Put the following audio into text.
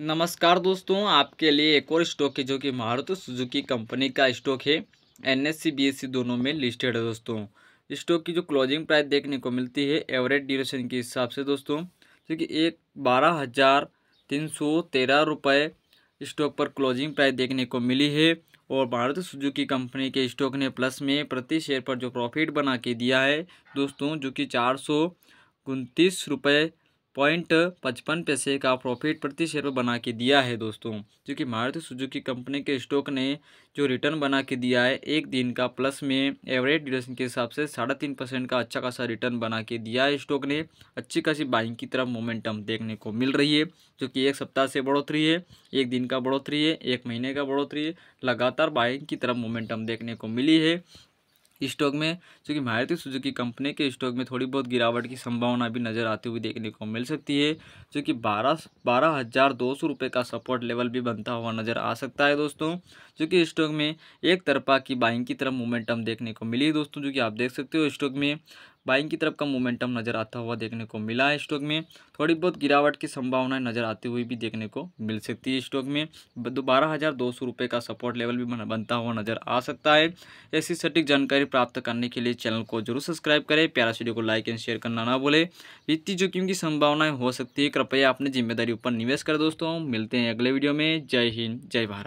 नमस्कार दोस्तों आपके लिए एक और स्टॉक है जो कि मारुति सुजुकी कंपनी का स्टॉक है एन एस दोनों में लिस्टेड है दोस्तों स्टॉक की जो क्लोजिंग प्राइस देखने को मिलती है एवरेज ड्यूरेशन के हिसाब से दोस्तों जो कि एक बारह हज़ार तीन सौ तेरह रुपये स्टॉक पर क्लोजिंग प्राइस देखने को मिली है और भारत सुजुकी कंपनी के स्टॉक ने प्लस में प्रति शेयर पर जो प्रॉफिट बना के दिया है दोस्तों जो कि चार सौ उनतीस रुपये पॉइंट पचपन पैसे का प्रॉफिट प्रति शेयर पर बना के दिया है दोस्तों जो कि मारुति सुजुकी कंपनी के स्टॉक ने जो रिटर्न बना के दिया है एक दिन का प्लस में एवरेज ड्यूरेशन के हिसाब से साढ़े तीन परसेंट का अच्छा खासा रिटर्न बना के दिया है स्टॉक ने अच्छी खासी बाइंग की तरफ मोमेंटम देखने को मिल रही है जो कि एक सप्ताह से बढ़ोतरी है एक दिन का बढ़ोतरी है एक महीने का बढ़ोतरी है लगातार बाइंग की तरफ मोमेंटम देखने को मिली है स्टॉक में चूँकि मारुति सुजुकी कंपनी के स्टॉक में थोड़ी बहुत गिरावट की संभावना भी नज़र आती हुई देखने को मिल सकती है चूँकि बारह बारह हज़ार दो सौ का सपोर्ट लेवल भी बनता हुआ नज़र आ सकता है दोस्तों चूँकि स्टॉक में एक तरफा की बाइंग की तरफ मोमेंटम देखने को मिली दोस्तों जो कि आप देख सकते हो स्टॉक में बाइंग की तरफ का मोमेंटम नज़र आता हुआ देखने को मिला है स्टॉक में थोड़ी बहुत गिरावट की संभावनाएं नज़र आती हुई भी देखने को मिल सकती है स्टॉक में बारह हज़ार दो सौ रुपये का सपोर्ट लेवल भी बनता हुआ नज़र आ सकता है ऐसी सटीक जानकारी प्राप्त करने के लिए चैनल को जरूर सब्सक्राइब करें प्यारा वीडियो को लाइक एंड शेयर करना ना भूलें वित्तीय जोखिम की संभावनाएं हो सकती है कृपया अपनी जिम्मेदारी ऊपर निवेश करें दोस्तों मिलते हैं अगले वीडियो में जय हिंद जय भारत